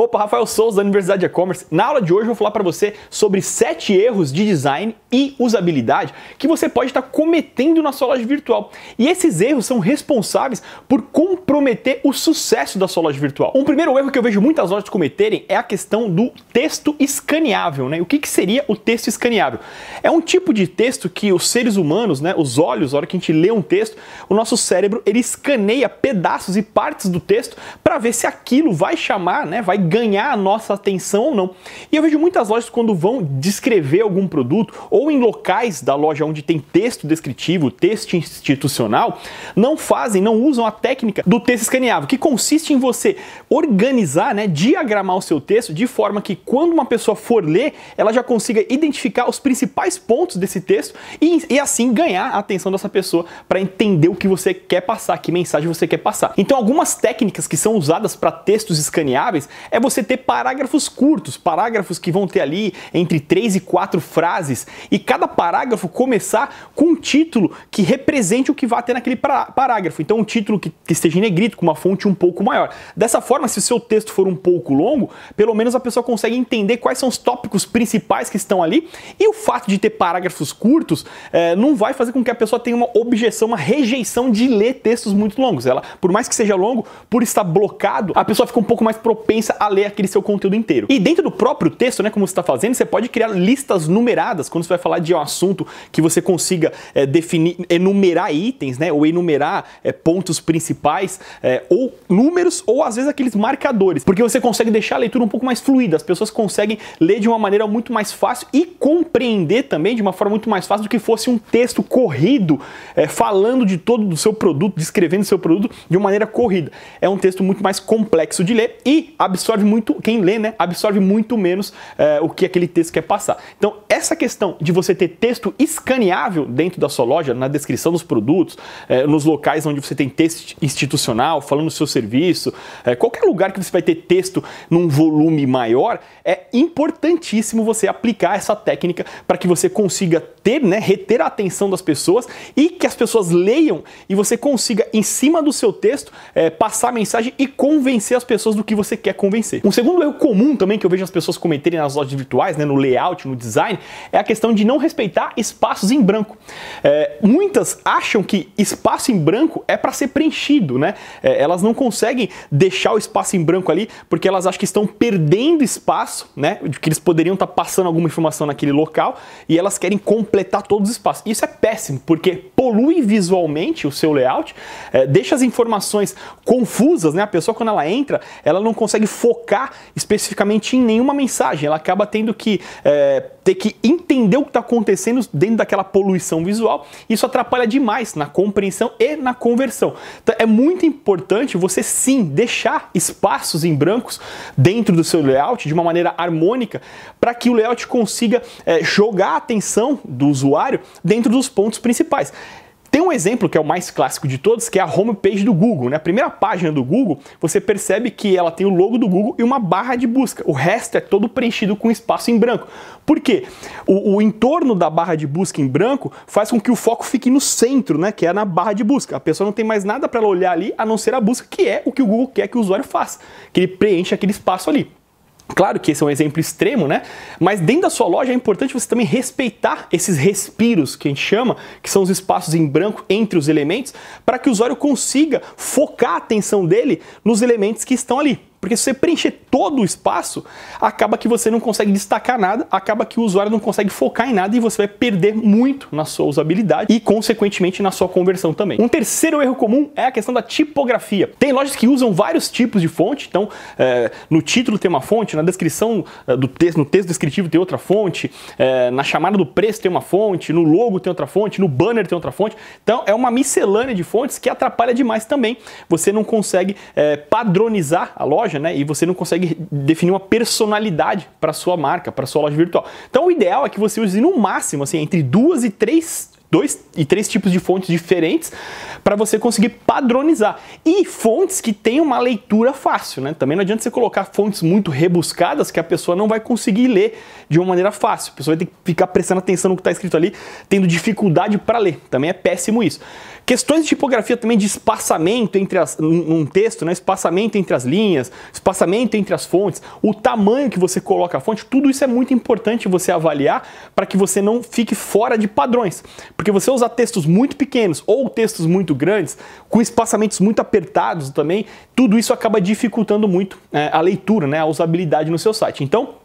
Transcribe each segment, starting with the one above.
Opa, Rafael Souza, da Universidade de E-Commerce. Na aula de hoje eu vou falar para você sobre 7 erros de design e usabilidade que você pode estar tá cometendo na sua loja virtual. E esses erros são responsáveis por comprometer o sucesso da sua loja virtual. Um primeiro erro que eu vejo muitas lojas cometerem é a questão do texto escaneável. Né? O que, que seria o texto escaneável? É um tipo de texto que os seres humanos, né, os olhos, a hora que a gente lê um texto, o nosso cérebro ele escaneia pedaços e partes do texto para ver se aquilo vai chamar, né, vai ganhar a nossa atenção ou não. E eu vejo muitas lojas quando vão descrever algum produto ou em locais da loja onde tem texto descritivo, texto institucional, não fazem, não usam a técnica do texto escaneável, que consiste em você organizar, né, diagramar o seu texto de forma que quando uma pessoa for ler, ela já consiga identificar os principais pontos desse texto e, e assim ganhar a atenção dessa pessoa para entender o que você quer passar, que mensagem você quer passar. Então, algumas técnicas que são usadas para textos escaneáveis é é você ter parágrafos curtos, parágrafos que vão ter ali entre três e quatro frases e cada parágrafo começar com um título que represente o que vai ter naquele parágrafo. Então, um título que, que esteja em negrito, com uma fonte um pouco maior. Dessa forma, se o seu texto for um pouco longo, pelo menos a pessoa consegue entender quais são os tópicos principais que estão ali e o fato de ter parágrafos curtos é, não vai fazer com que a pessoa tenha uma objeção, uma rejeição de ler textos muito longos. Ela, por mais que seja longo, por estar bloqueado, a pessoa fica um pouco mais propensa a ler aquele seu conteúdo inteiro. E dentro do próprio texto, né, como você está fazendo, você pode criar listas numeradas quando você vai falar de um assunto que você consiga é, definir, enumerar itens, né, ou enumerar é, pontos principais, é, ou números, ou às vezes aqueles marcadores, porque você consegue deixar a leitura um pouco mais fluida, as pessoas conseguem ler de uma maneira muito mais fácil e compreender também de uma forma muito mais fácil do que fosse um texto corrido, falando de todo o seu produto, descrevendo seu produto de uma maneira corrida. É um texto muito mais complexo de ler e absolutamente absorve muito, quem lê, né, absorve muito menos é, o que aquele texto quer passar. Então, essa questão de você ter texto escaneável dentro da sua loja, na descrição dos produtos, é, nos locais onde você tem texto institucional, falando do seu serviço, é, qualquer lugar que você vai ter texto num volume maior, é importantíssimo você aplicar essa técnica para que você consiga ter, né, reter a atenção das pessoas e que as pessoas leiam e você consiga, em cima do seu texto, passar a mensagem e convencer as pessoas do que você quer convencer um segundo erro comum também que eu vejo as pessoas cometerem nas lojas virtuais, né, no layout, no design, é a questão de não respeitar espaços em branco. É, muitas acham que espaço em branco é para ser preenchido, né? É, elas não conseguem deixar o espaço em branco ali porque elas acham que estão perdendo espaço, né? Que eles poderiam estar tá passando alguma informação naquele local e elas querem completar todos os espaços. Isso é péssimo porque polui visualmente o seu layout, é, deixa as informações confusas, né? A pessoa quando ela entra, ela não consegue focar especificamente em nenhuma mensagem, ela acaba tendo que é, ter que entender o que está acontecendo dentro daquela poluição visual. Isso atrapalha demais na compreensão e na conversão. Então, é muito importante você sim deixar espaços em brancos dentro do seu layout de uma maneira harmônica para que o layout consiga é, jogar a atenção do usuário dentro dos pontos principais. Tem um exemplo que é o mais clássico de todos, que é a homepage do Google. Na né? primeira página do Google, você percebe que ela tem o logo do Google e uma barra de busca. O resto é todo preenchido com espaço em branco. Por quê? O, o entorno da barra de busca em branco faz com que o foco fique no centro, né, que é na barra de busca. A pessoa não tem mais nada para olhar ali a não ser a busca, que é o que o Google quer que o usuário faça, que ele preenche aquele espaço ali. Claro que esse é um exemplo extremo, né? Mas dentro da sua loja é importante você também respeitar esses respiros que a gente chama, que são os espaços em branco entre os elementos, para que o usuário consiga focar a atenção dele nos elementos que estão ali. Porque se você preencher todo o espaço, acaba que você não consegue destacar nada, acaba que o usuário não consegue focar em nada e você vai perder muito na sua usabilidade e, consequentemente, na sua conversão também. Um terceiro erro comum é a questão da tipografia. Tem lojas que usam vários tipos de fonte, então é, no título tem uma fonte, na descrição eh, do texto, no texto descritivo tem outra fonte, é, na chamada do preço tem uma fonte, no logo tem outra fonte, no banner tem outra fonte. Então é uma miscelânea de fontes que atrapalha demais também. Você não consegue é, padronizar a loja loja, né? E você não consegue definir uma personalidade para sua marca, para sua loja virtual. Então o ideal é que você use no máximo, assim, entre duas e três dois e três tipos de fontes diferentes para você conseguir padronizar. E fontes que tenham uma leitura fácil, né? Também não adianta você colocar fontes muito rebuscadas que a pessoa não vai conseguir ler de uma maneira fácil. A pessoa vai ter que ficar prestando atenção no que está escrito ali, tendo dificuldade para ler. Também é péssimo isso. Questões de tipografia também de espaçamento entre as, um texto, né? espaçamento entre as linhas, espaçamento entre as fontes, o tamanho que você coloca a fonte, tudo isso é muito importante você avaliar para que você não fique fora de padrões. Porque você usar textos muito pequenos ou textos muito grandes, com espaçamentos muito apertados também, tudo isso acaba dificultando muito é, a leitura, né? a usabilidade no seu site. Então,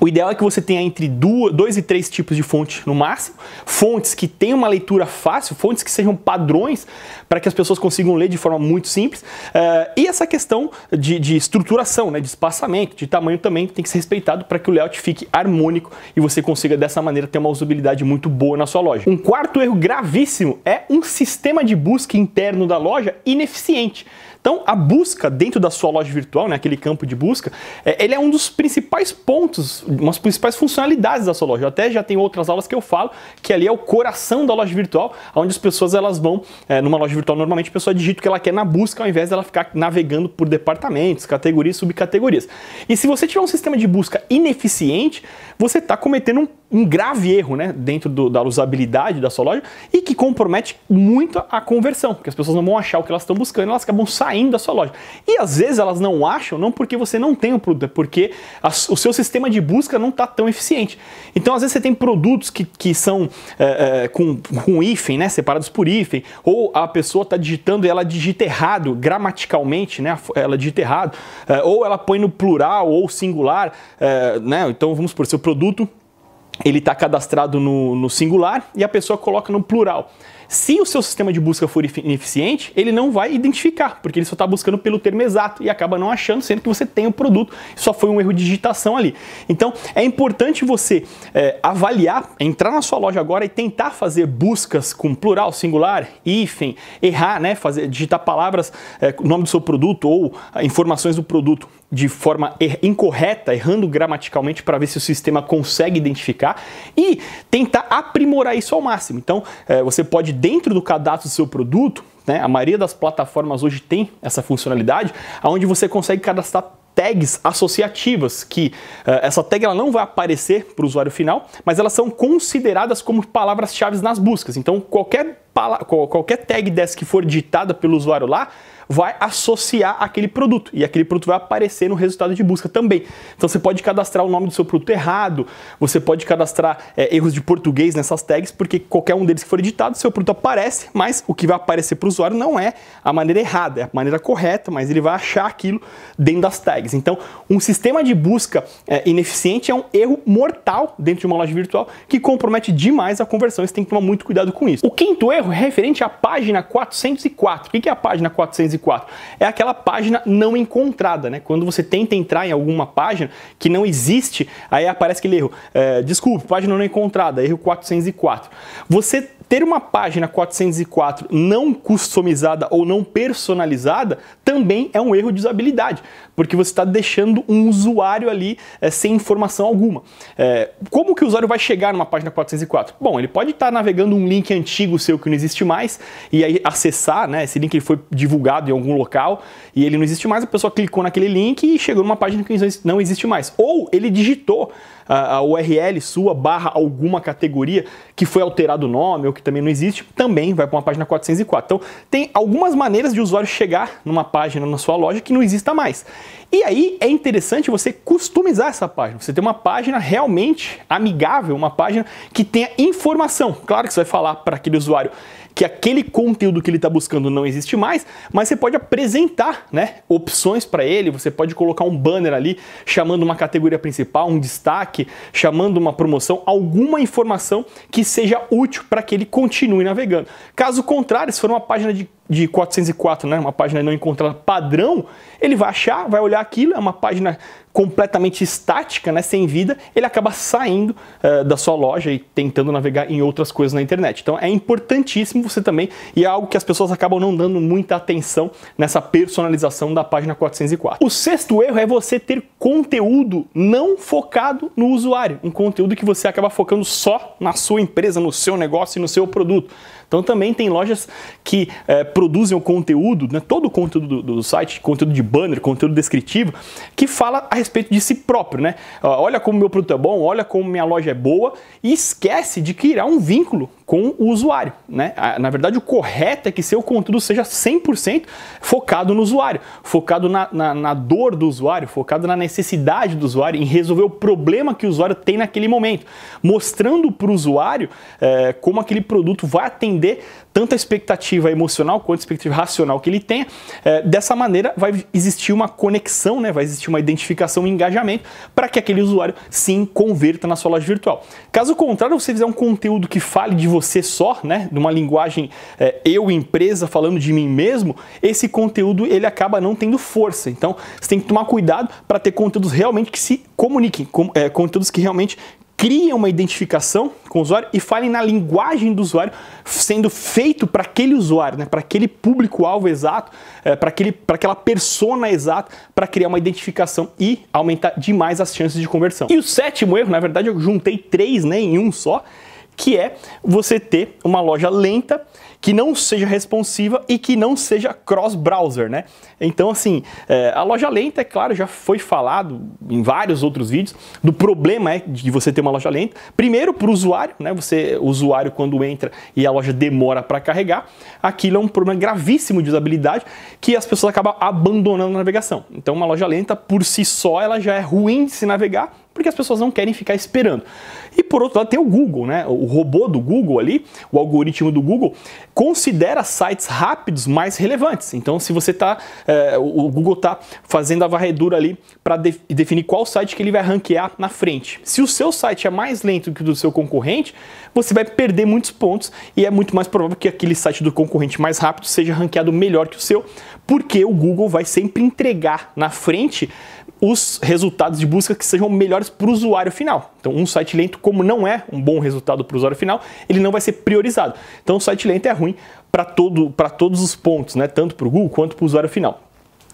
o ideal é que você tenha entre duas, dois e três tipos de fonte no máximo, fontes que tenham uma leitura fácil, fontes que sejam padrões para que as pessoas consigam ler de forma muito simples. Uh, e essa questão de, de, estruturação, né, de espaçamento, de tamanho também tem que ser respeitado para que o layout fique harmônico e você consiga dessa maneira ter uma usabilidade muito boa na sua loja. Um quarto erro gravíssimo é um sistema de busca interno da loja ineficiente. Então, a busca dentro da sua loja virtual, né, aquele campo de busca, é, ele é um dos principais pontos, umas principais funcionalidades da sua loja. Eu até já tem outras aulas que eu falo que ali é o coração da loja virtual, onde as pessoas elas vão, é, numa loja virtual normalmente a pessoa digita o que ela quer na busca ao invés dela ficar navegando por departamentos, categorias, subcategorias. E se você tiver um sistema de busca ineficiente, você está cometendo um um grave erro né, dentro do, da usabilidade da sua loja e que compromete muito a conversão, porque as pessoas não vão achar o que elas estão buscando, elas acabam saindo da sua loja. E às vezes elas não acham, não porque você não tem o produto, é porque a, o seu sistema de busca não está tão eficiente. Então, às vezes, você tem produtos que, que são é, é, com, com hífen, né, separados por hífen, ou a pessoa está digitando e ela digita errado gramaticalmente, né, ela digita errado, é, ou ela põe no plural ou singular, né, então vamos por seu produto ele está cadastrado no, no singular e a pessoa coloca no plural. Se o seu sistema de busca for ineficiente, ele não vai identificar, porque ele só está buscando pelo termo exato e acaba não achando, sendo que você tem o produto, só foi um erro de digitação ali. Então é importante você é, avaliar, entrar na sua loja agora e tentar fazer buscas com plural, singular, hífen, errar, né? Fazer, digitar palavras, é, nome do seu produto ou ah, informações do produto de forma er incorreta, errando gramaticalmente para ver se o sistema consegue identificar e tentar aprimorar isso ao máximo. Então é, você pode dentro do cadastro do seu produto, né, a maioria das plataformas hoje tem essa funcionalidade, onde você consegue cadastrar tags associativas, que uh, essa tag ela não vai aparecer para o usuário final, mas elas são consideradas como palavras-chave nas buscas. Então, qualquer, qualquer tag dessa que for digitada pelo usuário lá, vai associar aquele produto e aquele produto vai aparecer no resultado de busca também. Então você pode cadastrar o nome do seu produto errado, você pode cadastrar é, erros de português nessas tags, porque qualquer um deles que for editado, seu produto aparece, mas o que vai aparecer para o usuário não é a maneira errada, é a maneira correta, mas ele vai achar aquilo dentro das tags. Então, um sistema de busca é, ineficiente é um erro mortal dentro de uma loja virtual que compromete demais a conversão. Você tem que tomar muito cuidado com isso. O quinto erro é referente à página 404. O que é a página 404? 404. É aquela página não encontrada, né? Quando você tenta entrar em alguma página que não existe, aí aparece aquele erro. É, desculpe, página não encontrada, erro 404. Você ter uma página 404 não customizada ou não personalizada também é um erro de usabilidade, porque você está deixando um usuário ali é, sem informação alguma. É, como que o usuário vai chegar numa página 404? Bom, ele pode estar tá navegando um link antigo seu que não existe mais e aí acessar, né? Esse link ele foi divulgado em algum local e ele não existe mais, a pessoa clicou naquele link e chegou numa página que não existe mais. Ou ele digitou a, URL sua barra alguma categoria que foi alterado o nome ou que também não existe, também vai para uma página 404. Então, tem algumas maneiras de o usuário chegar numa página na sua loja que não exista mais. E aí é interessante você customizar essa página, você ter uma página realmente amigável, uma página que tenha informação. Claro que você vai falar para aquele usuário que aquele conteúdo que ele está buscando não existe mais, mas você pode apresentar né, opções para ele, você pode colocar um banner ali chamando uma categoria principal, um destaque, chamando uma promoção, alguma informação que seja útil para que ele continue navegando. Caso contrário, se for uma página de de 404, né, uma página não encontrada padrão, ele vai achar, vai olhar aquilo, é uma página completamente estática, né, sem vida, ele acaba saindo uh, da sua loja e tentando navegar em outras coisas na internet. Então é importantíssimo você também, e é algo que as pessoas acabam não dando muita atenção nessa personalização da página 404. O sexto erro é você ter conteúdo não focado no usuário, um conteúdo que você acaba focando só na sua empresa, no seu negócio e no seu produto. Então também tem lojas que é, produzem o conteúdo, né, todo o conteúdo do, do, site, conteúdo de banner, conteúdo descritivo, que fala a respeito de si próprio, né? Olha como meu produto é bom, olha como minha loja é boa e esquece de criar um vínculo com o usuário. Né? Na verdade, o correto é que seu conteúdo seja 100% focado no usuário, focado na, na, na, dor do usuário, focado na necessidade do usuário, em resolver o problema que o usuário tem naquele momento, mostrando para o usuário é, como aquele produto vai atender tanta expectativa emocional quanto expectativa racional que ele tenha. É, dessa maneira, vai existir uma conexão, né? vai existir uma identificação e engajamento para que aquele usuário se converta na sua loja virtual. Caso contrário, você fizer um conteúdo que fale de você só, né? de uma linguagem é, eu, empresa, falando de mim mesmo, esse conteúdo ele acaba não tendo força. Então, você tem que tomar cuidado para ter conteúdos realmente que se comuniquem, com, é, conteúdos que realmente criem uma identificação com o usuário e falem na linguagem do usuário, sendo feito para aquele usuário, né? para aquele público-alvo exato, é, para aquela persona exata, para criar uma identificação e aumentar demais as chances de conversão. E o sétimo erro, na verdade eu juntei três né, em um só, que é você ter uma loja lenta que não seja responsiva e que não seja cross-browser, né? Então, assim, é, a loja lenta, é claro, já foi falado em vários outros vídeos do problema é de você ter uma loja lenta. Primeiro, para o usuário, né? Você, o usuário, quando entra e a loja demora para carregar, aquilo é um problema gravíssimo de usabilidade que as pessoas acabam abandonando a navegação. Então, uma loja lenta, por si só, ela já é ruim de se navegar porque as pessoas não querem ficar esperando. E por outro lado tem o Google, né? O robô do Google ali, o algoritmo do Google, considera sites rápidos mais relevantes. Então, se você tá. É, o Google tá fazendo a varredura ali para de definir qual site que ele vai ranquear na frente. Se o seu site é mais lento que o do seu concorrente, você vai perder muitos pontos e é muito mais provável que aquele site do concorrente mais rápido seja ranqueado melhor que o seu, porque o Google vai sempre entregar na frente os resultados de busca que sejam melhor melhores para o usuário final. Então, um site lento, como não é um bom resultado para o usuário final, ele não vai ser priorizado. Então, o site lento é ruim para todo, todos os pontos, né? tanto para o Google quanto para o usuário final.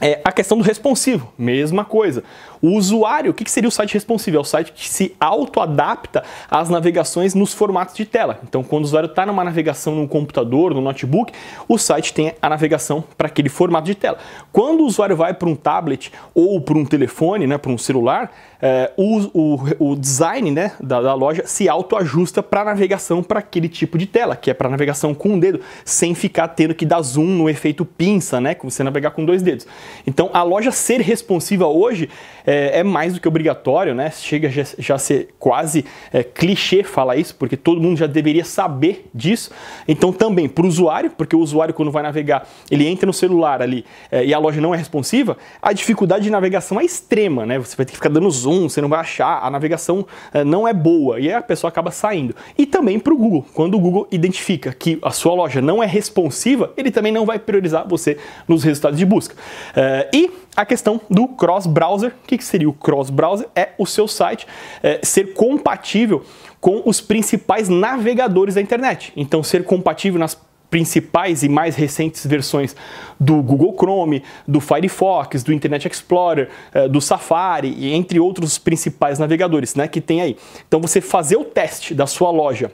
É, a questão do responsivo, mesma coisa. O usuário, o que seria o site responsivo? É o site que se auto-adapta às navegações nos formatos de tela. Então, quando o usuário está numa navegação no computador, no notebook, o site tem a navegação para aquele formato de tela. Quando o usuário vai para um tablet ou para um telefone, né, para um celular, é, o, o, o, design né, da, da loja se auto-ajusta para a navegação para aquele tipo de tela, que é para navegação com o um dedo, sem ficar tendo que dar zoom no efeito pinça, né, que você navegar com dois dedos. Então a loja ser responsiva hoje é, é mais do que obrigatório, né? Chega já, já a ser quase é, clichê falar isso, porque todo mundo já deveria saber disso. Então também para o usuário, porque o usuário quando vai navegar, ele entra no celular ali é, e a loja não é responsiva, a dificuldade de navegação é extrema, né? Você vai ter que ficar dando zoom, você não vai achar, a navegação é, não é boa e a pessoa acaba saindo. E também para o Google, quando o Google identifica que a sua loja não é responsiva, ele também não vai priorizar você nos resultados de busca. Uh, e a questão do cross-browser. O que seria o cross-browser? É o seu site eh, ser compatível com os principais navegadores da internet. Então, ser compatível nas principais e mais recentes versões do Google Chrome, do Firefox, do Internet Explorer, eh, do Safari e entre outros principais navegadores, né, que tem aí. Então você fazer o teste da sua loja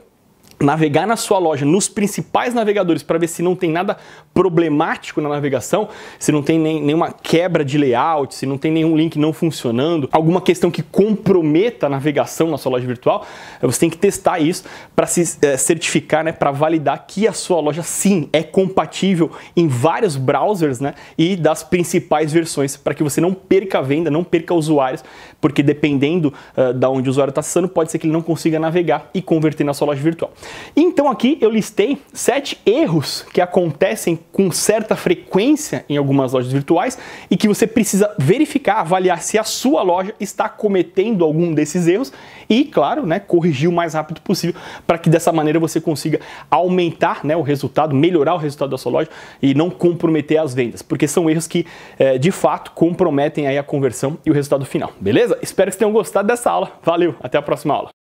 navegar na sua loja nos principais navegadores para ver se não tem nada problemático na navegação, se não tem nem, nenhuma quebra de layout, se não tem nenhum link não funcionando, alguma questão que comprometa a navegação na sua loja virtual, você tem que testar isso para se é, certificar, né, para validar que a sua loja sim é compatível em vários browsers, né, e das principais versões para que você não perca a venda, não perca usuários, porque dependendo uh, da onde o usuário está acessando, pode ser que ele não consiga navegar e converter na sua loja virtual. Então aqui eu listei sete erros que acontecem com certa frequência em algumas lojas virtuais e que você precisa verificar, avaliar se a sua loja está cometendo algum desses erros e, claro, né, corrigir o mais rápido possível para que dessa maneira você consiga aumentar né, o resultado, melhorar o resultado da sua loja e não comprometer as vendas, porque são erros que é, de fato comprometem aí a conversão e o resultado final, beleza? Espero que vocês tenham gostado dessa aula. Valeu, até a próxima aula.